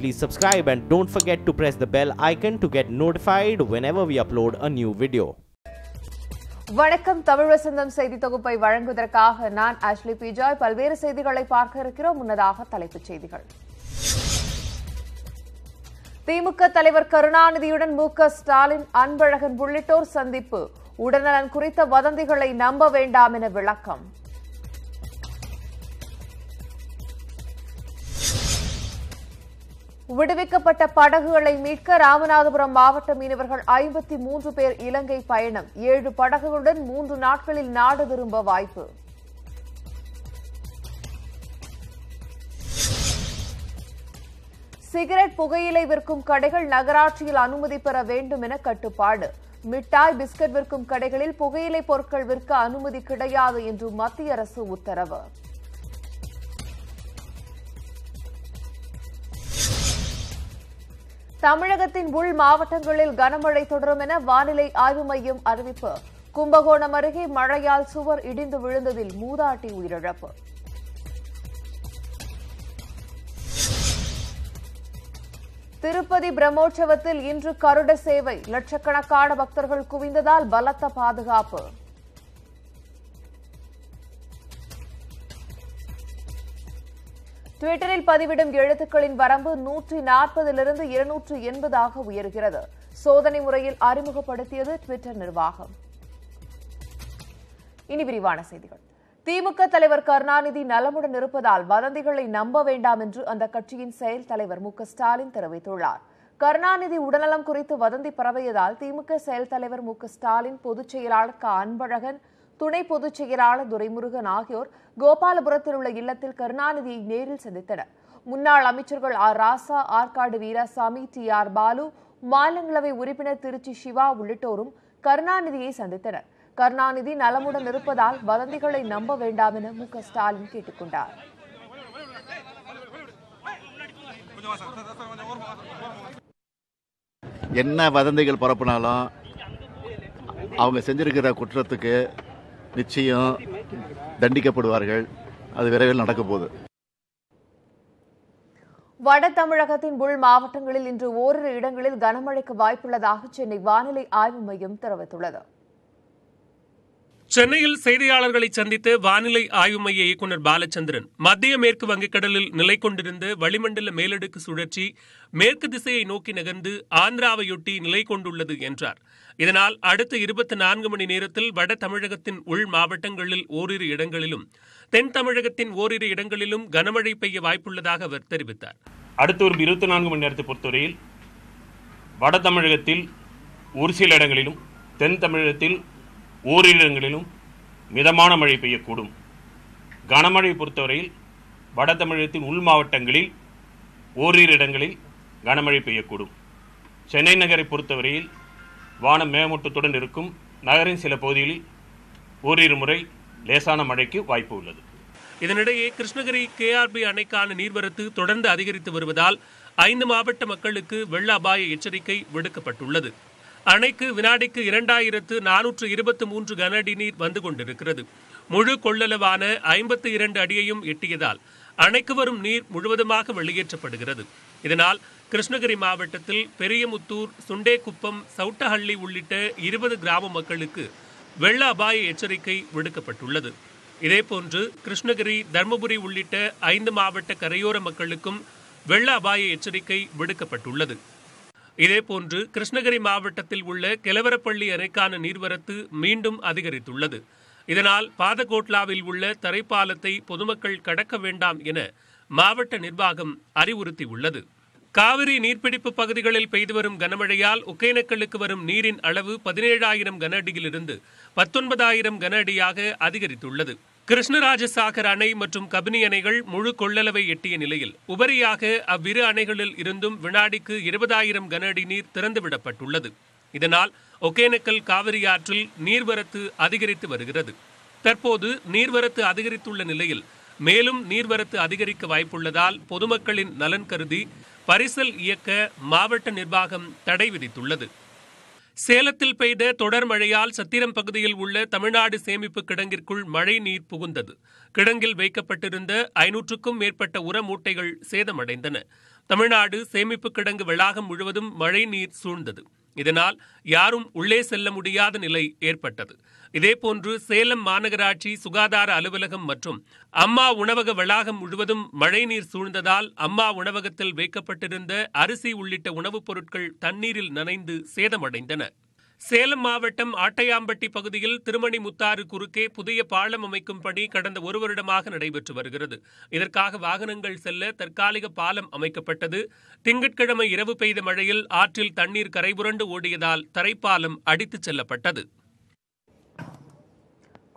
please subscribe and don't forget to press the bell icon to get notified whenever we upload a new video. வணக்கம் தமிழ் வசந்தம் செய்தி தொகுப்பை வழங்குவதற்காக நான் Ashley Bijoy பல்வேறு செய்திகளை பார்க்க இருக்கிறோம் முன்னதாக தலைப்புச் செய்திகள் திமுக தலைவர் கருணாநிதியுடன் மு ஸ்டாலின் அன்பழகன் உள்ளிட்டோர் சந்திப்பு உடல்நலன் குறித்த வதந்திகளை நம்ப வேண்டாம் என விளக்கம் விடுவிக்கப்பட்ட படகுகளை மீட்க ராமநாதபுரம் மாவட்ட மீனவர்கள் ஐம்பத்தி மூன்று பேர் இலங்கை பயணம் ஏழு படகுகளுடன் மூன்று நாட்களில் நாடு திரும்ப வாய்ப்பு சிகரெட் புகையிலை விற்கும் கடைகள் நகராட்சியில் அனுமதி பெற வேண்டும் என கட்டுப்பாடு மிட்டாய் பிஸ்கட் விற்கும் கடைகளில் புகையிலை பொருட்கள் விற்க அனுமதி கிடையாது என்று மத்திய அரசு உத்தரவு தமிழகத்தின் உள் மாவட்டங்களில் கனமழை தொடரும் என வானிலை ஆய்வு மையம் அறிவிப்பு கும்பகோணம் அருகே மழையால் சுவர் இடிந்து விழுந்ததில் மூதாட்டி உயிரிழப்பு திருப்பதி பிரம்மோற்சவத்தில் இன்று கருட சேவை லட்சக்கணக்கான பக்தர்கள் குவிந்ததால் பலத்த பாதுகாப்பு ட்விட்டரில் பதிவிடும் எழுத்துக்களின் வரம்பு நூற்றி நாற்பதிலிருந்து இருநூற்று எண்பதாக உயர்கிறது சோதனை முறையில் அறிமுகப்படுத்தியது டுவிட்டர் நிர்வாகம் இனி விரிவான செய்திகள் திமுக தலைவர் கருணாநிதி நலமுடன் இருப்பதால் வதந்திகளை நம்ப வேண்டாம் என்று அந்த கட்சியின் செயல் தலைவர் மு ஸ்டாலின் தெரிவித்துள்ளார் கருணாநிதி உடல்நலம் குறித்து வதந்தி பரவியதால் திமுக செயல் தலைவர் மு ஸ்டாலின் பொதுச் செயலாளர் க அன்பழகன் துணை பொதுச் செயலாளர் துரைமுருகன் ஆகியோர் கோபாலபுரத்தில் உள்ள இல்லத்தில் கருணாநிதியை நேரில் சந்தித்தனர் முன்னாள் அமைச்சர்கள் R Raja Arcot Veerasamy T R Baalu மாநிலங்களவை உறுப்பினர் திருச்சி சிவா உள்ளிட்டோரும் கருணாநிதியை சந்தித்தனர் கருணாநிதி நலமுடன் இருப்பதால் வதந்திகளை நம்ப வேண்டாம் என மு க ஸ்டாலின் கேட்டுக்கொண்டார் என்ன வதந்திகள் பரப்புனாலும் அவங்க செஞ்சிருக்கிற குற்றத்துக்கு நிச்சயம் தண்டிக்கப்படுவார்கள் அது விரைவில் நடக்க போகுது வட தமிழகத்தின் உள் மாவட்டங்களில் இன்று ஓரிரு இடங்களில் கனமழைக்கு வாய்ப்புள்ளதாக சென்னை வானிலை ஆய்வு மையம் தெரிவித்துள்ளது சென்னையில் செய்தியாளர்களை சந்தித்த வானிலை ஆய்வு மைய இயக்குநர் பாலச்சந்திரன் மத்திய மேற்கு வங்கக்கடலில் நிலை கொண்டிருந்த வளிமண்டல மேலடுக்கு சுழற்சி மேற்கு திசையை நோக்கி நகர்ந்து ஆந்திராவையொட்டி நிலை கொண்டுள்ளது என்றார் இதனால் அடுத்த இருபத்தி நான்கு மணி நேரத்தில் வட தமிழகத்தின் உள் மாவட்டங்களில் ஓரிரு இடங்களிலும் தென் தமிழகத்தின் ஓரிரு இடங்களிலும் கனமழை பெய்ய வாய்ப்புள்ளதாக அவர் தெரிவித்தார் அடுத்த ஒரு இருபத்தி நான்கு மணி நேரத்தை பொறுத்தவரையில் வட தமிழகத்தில் ஒரு சில இடங்களிலும் தென் தமிழகத்தில் ஓரிடங்களிலும் மிதமான மழை பெய்யக்கூடும் கனமழை பொறுத்தவரையில் வட தமிழகத்தின் உள் மாவட்டங்களில் ஓரிரு இடங்களில் கனமழை பெய்யக்கூடும் சென்னை நகரை பொறுத்தவரையில் வானம் மேமூட்டத்துடன் இருக்கும் நகரின் சில பகுதிகளில் ஓரிரு முறை லேசான மழைக்கு வாய்ப்பு உள்ளது இதனிடையே கிருஷ்ணகிரி கேஆர்பி அணைக்கான நீர்வரத்து தொடர்ந்து அதிகரித்து வருவதால் ஐந்து மாவட்ட மக்களுக்கு வெள்ள அபாய எச்சரிக்கை விடுக்கப்பட்டுள்ளது அணைக்கு வினாடிக்கு இரண்டாயிரத்து நானூற்று இருபத்தி மூன்று கனஅடி நீர் வந்து கொண்டிருக்கிறது முழு கொள்ளளவான ஐம்பத்து இரண்டு அடியையும் எட்டியதால் அணைக்கு வரும் நீர் முழுவதுமாக வெளியேற்றப்படுகிறது இதனால் கிருஷ்ணகிரி மாவட்டத்தில் பெரியமுத்தூர் சுண்டேகுப்பம் சவுட்டஹள்ளி உள்ளிட்ட இருபது கிராம மக்களுக்கு வெள்ள அபாய எச்சரிக்கை விடுக்கப்பட்டுள்ளது இதேபோன்று கிருஷ்ணகிரி தர்மபுரி உள்ளிட்ட ஐந்து மாவட்ட கரையோர மக்களுக்கும் வெள்ள அபாய எச்சரிக்கை விடுக்கப்பட்டுள்ளது இதேபோன்று கிருஷ்ணகிரி மாவட்டத்தில் உள்ள கெலவரப்பள்ளி அணைக்கான நீர்வரத்து மீண்டும் அதிகரித்துள்ளது இதனால் பாதகோட்லாவில் உள்ள தரைப்பாலத்தை பொதுமக்கள் கடக்க வேண்டாம் என மாவட்ட நிர்வாகம் அறிவுறுத்தியுள்ளது காவிரி நீர்பிடிப்பு பகுதிகளில் பெய்து வரும் கனமழையால் ஒகேனக்கலுக்கு வரும் நீரின் அளவு பதினேழாயிரம் கன அடியிலிருந்து பத்தொன்பதாயிரம் கன அடியாக அதிகரித்துள்ளது கிருஷ்ணராஜசாகர் அணை மற்றும் கபினி அணைகள் முழு கொள்ளளவை எட்டிய நிலையில் உபரியாக அவ்விரு அணைகளில் இருந்தும் வினாடிக்கு இருபதாயிரம் கன அடி நீர் திறந்துவிடப்பட்டுள்ளது இதனால் ஒகேனக்கல் காவிரி ஆற்றில் நீர்வரத்து அதிகரித்து வருகிறது தற்போது நீர்வரத்து அதிகரித்துள்ள நிலையில் மேலும் நீர்வரத்து அதிகரிக்க வாய்ப்புள்ளதால் பொதுமக்களின் நலன் கருதி பரிசல் இயக்க மாவட்ட நிர்வாகம் தடை விதித்துள்ளது சேலத்தில் பெய்த தொடர் மழையால் சத்திரம் பகுதியில் உள்ள தமிழ்நாடு சேமிப்பு கிடங்கிற்குள் மழை நீர் புகுந்தது கிடங்கில் வைக்கப்பட்டிருந்த ஐநூற்றுக்கும் மேற்பட்ட உர மூட்டைகள் சேதமடைந்தன தமிழ்நாடு சேமிப்பு கிடங்கு வளாகம் முழுவதும் மழை நீர் சூழ்ந்தது இதனால் யாரும் உள்ளே செல்ல முடியாத நிலை ஏற்பட்டது இதேபோன்று சேலம் மாநகராட்சி சுகாதார அலுவலகம் மற்றும் அம்மா உணவக வளாகம் முழுவதும் மழைநீர் சூழ்ந்ததால் அம்மா உணவகத்தில் வைக்கப்பட்டிருந்த அரிசி உள்ளிட்ட உணவுப் பொருட்கள் தண்ணீரில் நனைந்து சேதமடைந்தன சேலம் மாவட்டம் ஆட்டையாம்பட்டி பகுதியில் திருமணி முத்தாறு குறுக்கே புதிய பாலம் அமைக்கும் பணி கடந்த ஒரு வருடமாக நடைபெற்று வருகிறது இதற்காக வாகனங்கள் செல்ல தற்காலிக பாலம் அமைக்கப்பட்டது திங்கட்கிழமை இரவு பெய்த மழையில் ஆற்றில் தண்ணீர் கரைபுரண்டு ஓடியதால் தரைப்பாலம் அடித்துச் செல்லப்பட்டது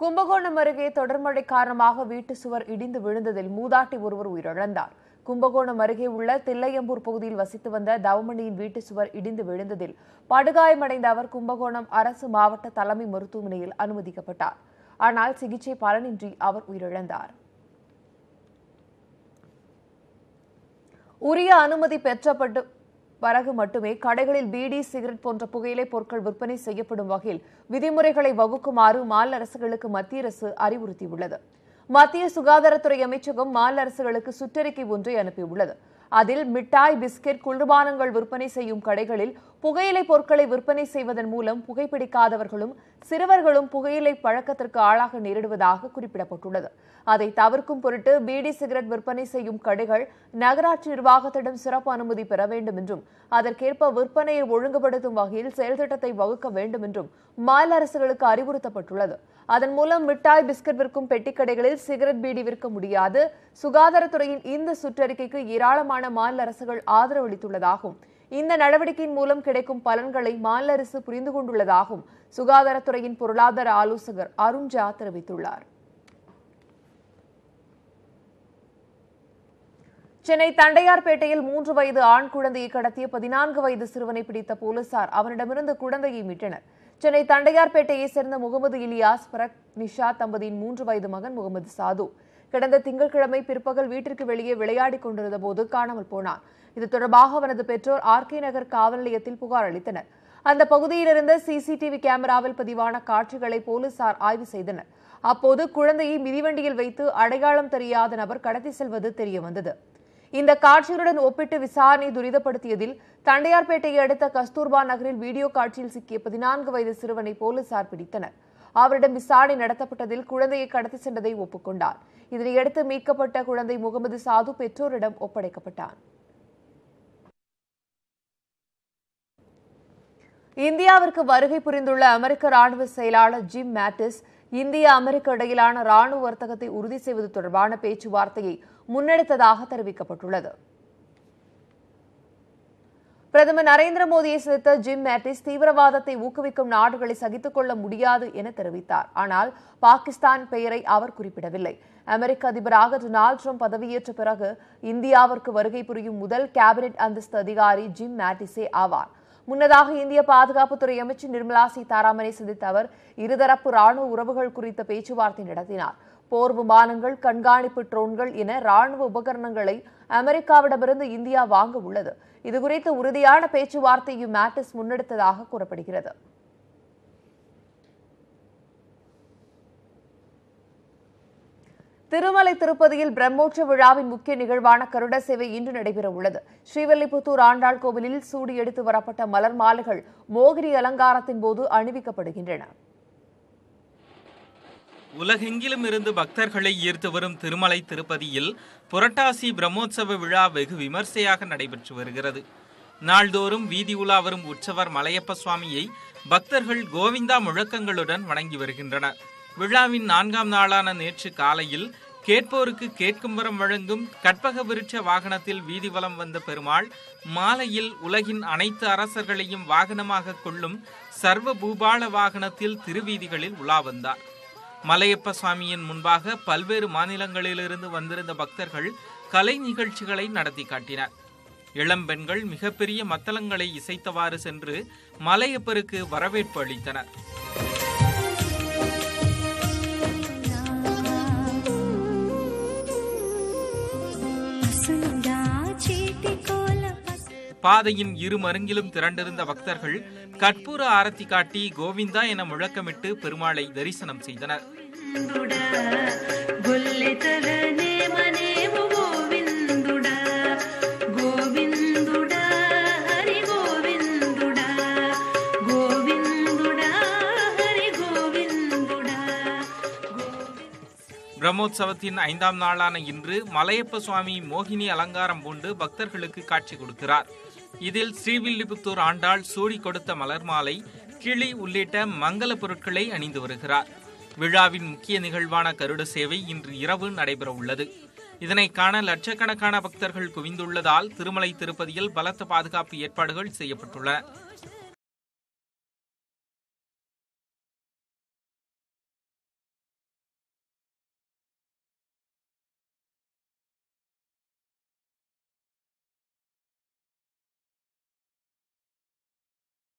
கும்பகோணம் அருகே தொடர்மழை காரணமாக வீட்டு சுவர் இடிந்து விழுந்ததில் மூதாட்டி ஒருவர் உயிரிழந்தார் கும்பகோணம் அருகே உள்ள தில்லையம்பூர் பகுதியில் வசித்து வந்த தவமணியின் வீட்டு சுவர் இடிந்து விழுந்ததில் படுகாயமடைந்த அவர் கும்பகோணம் அரசு மாவட்ட தலைமை மருத்துவமனையில் அனுமதிக்கப்பட்டார் ஆனால் சிகிச்சை பலனின்றி அவர் உயிரிழந்தார் உரிய அனுமதி பெற்றப்பட்டு பிறகு மட்டுமே கடைகளில் பீடி சிகரெட் போன்ற புகையிலை பொருட்கள் விற்பனை செய்யப்படும் வகையில் விதிமுறைகளை வகுக்குமாறு மாநில அரசுகளுக்கு மத்திய அரசு அறிவுறுத்தியுள்ளது மத்திய சுகாதாரத்துறை அமைச்சகம் மாநில அரசுகளுக்கு சுற்றறிக்கை ஒன்றை அனுப்பியுள்ளது அதில் மிட்டாய் பிஸ்கெட் குளிர்பானங்கள் விற்பனை செய்யும் கடைகளில் புகையிலை பொருட்களை விற்பனை செய்வதன் மூலம் புகைப்பிடிக்காதவர்களும் சிறுவர்களும் புகையிலை பழக்கத்திற்கு ஆளாக நேரிடுவதாக குறிப்பிடப்பட்டுள்ளது அதை தவிர்க்கும் பொருட்டு பீடி சிகரெட் விற்பனை செய்யும் கடைகள் நகராட்சி நிர்வாகத்திடம் சிறப்பு அனுமதி பெற வேண்டும் என்றும் அதற்கேற்ப விற்பனையை ஒழுங்குபடுத்தும் வகையில் செயல்திட்டத்தை வகுக்க வேண்டும் என்றும் மாநில அரசுகளுக்கு அறிவுறுத்தப்பட்டுள்ளது அதன் மூலம் மிட்டாய் பிஸ்கட் விற்கும் பெட்டிக் கடைகளில் சிகரெட் பீடி விற்க முடியாது சுகாதாரத்துறையின் இந்த சுற்றறிக்கைக்கு ஏராளமான மாநில அரசுகள் ஆதரவளித்துள்ளதாகும் இந்த நடவடிக்கையின் மூலம் கிடைக்கும் பலன்களை மாநில அரசு புரிந்து கொண்டுள்ளதாகவும் சுகாதாரத்துறையின் பொருளாதார ஆலோசகர் ஜா தெரிவித்துள்ளார் சென்னை தண்டையார்பேட்டையில் மூன்று வயது ஆண் குழந்தையை கடத்திய பதினான்கு வயது சிறுவனை பிடித்த போலீசார் அவனிடமிருந்து குழந்தையை மீட்டனர் சென்னை தண்டையார்பேட்டையை சேர்ந்த முகமது இலியாஸ் பரக் நிஷா தம்பதியின் மூன்று வயது மகன் முகமது சாது கடந்த திங்கட்கிழமை பிற்பகல் வீட்டிற்கு வெளியே விளையாடிக் கொண்டிருந்த போது காணாமல் போனார் இது தொடர்பாக அவனது பெற்றோர் ஆர் கே நகர் காவல் நிலையத்தில் புகார் அளித்தனர் அந்த பகுதியிலிருந்த சிசிடிவி கேமராவில் பதிவான காட்சிகளை போலீசார் ஆய்வு செய்தனர் அப்போது குழந்தையை மிதிவண்டியில் வைத்து அடையாளம் தெரியாத நபர் கடத்தி செல்வது தெரியவந்தது இந்த காட்சிகளுடன் ஒப்பிட்டு விசாரணை துரிதப்படுத்தியதில் தண்டையார்பேட்டையை அடுத்த கஸ்தூர்பா நகரில் வீடியோ காட்சியில் சிக்கிய பதினான்கு வயது சிறுவனை போலீசார் பிடித்தனர் அவரிடம் விசாரணை நடத்தப்பட்டதில் குழந்தையை கடத்தி சென்றதை ஒப்புக்கொண்டார் இதனையடுத்து மீட்கப்பட்ட குழந்தை முகமது சாது பெற்றோரிடம் ஒப்படைக்கப்பட்டார் இந்தியாவிற்கு வருகை புரிந்துள்ள அமெரிக்க ராணுவ செயலாளர் ஜிம் மேட்டிஸ் இந்திய அமெரிக்க இடையிலான ராணுவ வர்த்தகத்தை உறுதி செய்வது தொடர்பான பேச்சுவார்த்தையை முன்னெடுத்ததாக தெரிவிக்கப்பட்டுள்ளது பிரதமர் நரேந்திர மோடியை சிரித்த ஜிம் மேட்டிஸ் தீவிரவாதத்தை ஊக்குவிக்கும் நாடுகளை சகித்துக் கொள்ள முடியாது என தெரிவித்தார் ஆனால் பாகிஸ்தான் பெயரை அவர் குறிப்பிடவில்லை அமெரிக்க அதிபராக டொனால்டு ட்ரம்ப் பதவியேற்ற பிறகு இந்தியாவிற்கு வருகை புரியும் முதல் கேபினெட் அந்தஸ்து அதிகாரி ஜிம் மேட்டிஸே ஆவார் முன்னதாக இந்திய பாதுகாப்புத்துறை அமைச்சர் நிர்மலா சீதாராமனை சந்தித்த அவர் இருதரப்பு ராணுவ உறவுகள் குறித்த பேச்சுவார்த்தை நடத்தினார் போர் விமானங்கள் கண்காணிப்பு ட்ரோன்கள் என ராணுவ உபகரணங்களை அமெரிக்காவிடமிருந்து இந்தியா வாங்க உள்ளது இதுகுறித்து உறுதியான பேச்சுவார்த்தையும் மேட்டிஸ் முன்னெடுத்ததாக கூறப்படுகிறது திருமலை திருப்பதியில் பிரம்மோற்ற விழாவின் முக்கிய நிகழ்வான கருட சேவை இன்று நடைபெற உள்ளது ஸ்ரீவல்லிபுத்தூர் ஆண்டாள் கோவிலில் சூடி எடுத்து வரப்பட்ட மலர் மாலைகள் மோகினி அலங்காரத்தின் போது அணிவிக்கப்படுகின்றன உலகெங்கிலும் இருந்து பக்தர்களை ஈர்த்து வரும் திருமலை திருப்பதியில் புரட்டாசி பிரம்மோற்சவ விழா வெகு விமர்சையாக நடைபெற்று வருகிறது நாள்தோறும் வீதி உலா வரும் உற்சவர் மலையப்ப சுவாமியை பக்தர்கள் கோவிந்தா முழக்கங்களுடன் வணங்கி வருகின்றனர் விழாவின் நான்காம் நாளான நேற்று காலையில் கேட்போருக்கு கேட்கும் வரம் வழங்கும் கற்பக விருட்ச வாகனத்தில் வீதி வலம் வந்த பெருமாள் மாலையில் உலகின் அனைத்து அரசர்களையும் வாகனமாக கொள்ளும் சர்வ பூபால வாகனத்தில் திருவீதிகளில் உலா வந்தார் மலையப்ப சுவாமியின் முன்பாக பல்வேறு மாநிலங்களிலிருந்து வந்திருந்த பக்தர்கள் கலை நிகழ்ச்சிகளை நடத்தி காட்டினர் இளம்பெண்கள் மிகப்பெரிய மத்தளங்களை இசைத்தவாறு சென்று மலையப்பருக்கு வரவேற்பு அளித்தனர் பாதையின் இரு மருங்கிலும் திரண்டிருந்த பக்தர்கள் கற்பூர ஆரத்தி காட்டி கோவிந்தா என முழக்கமிட்டு பெருமாளை தரிசனம் செய்தனர் பிரம்மோற்சவத்தின் ஐந்தாம் நாளான இன்று மலையப்ப சுவாமி மோகினி அலங்காரம் பூண்டு பக்தர்களுக்கு காட்சி கொடுக்கிறார் இதில் ஸ்ரீவில்லிபுத்தூர் ஆண்டாள் சூடி கொடுத்த மலர் மாலை கிளி உள்ளிட்ட மங்கள பொருட்களை அணிந்து வருகிறார் விழாவின் முக்கிய நிகழ்வான கருட சேவை இன்று இரவு நடைபெறவுள்ளது இதனை காண லட்சக்கணக்கான பக்தர்கள் குவிந்துள்ளதால் திருமலை திருப்பதியில் பலத்த பாதுகாப்பு ஏற்பாடுகள் செய்யப்பட்டுள்ளன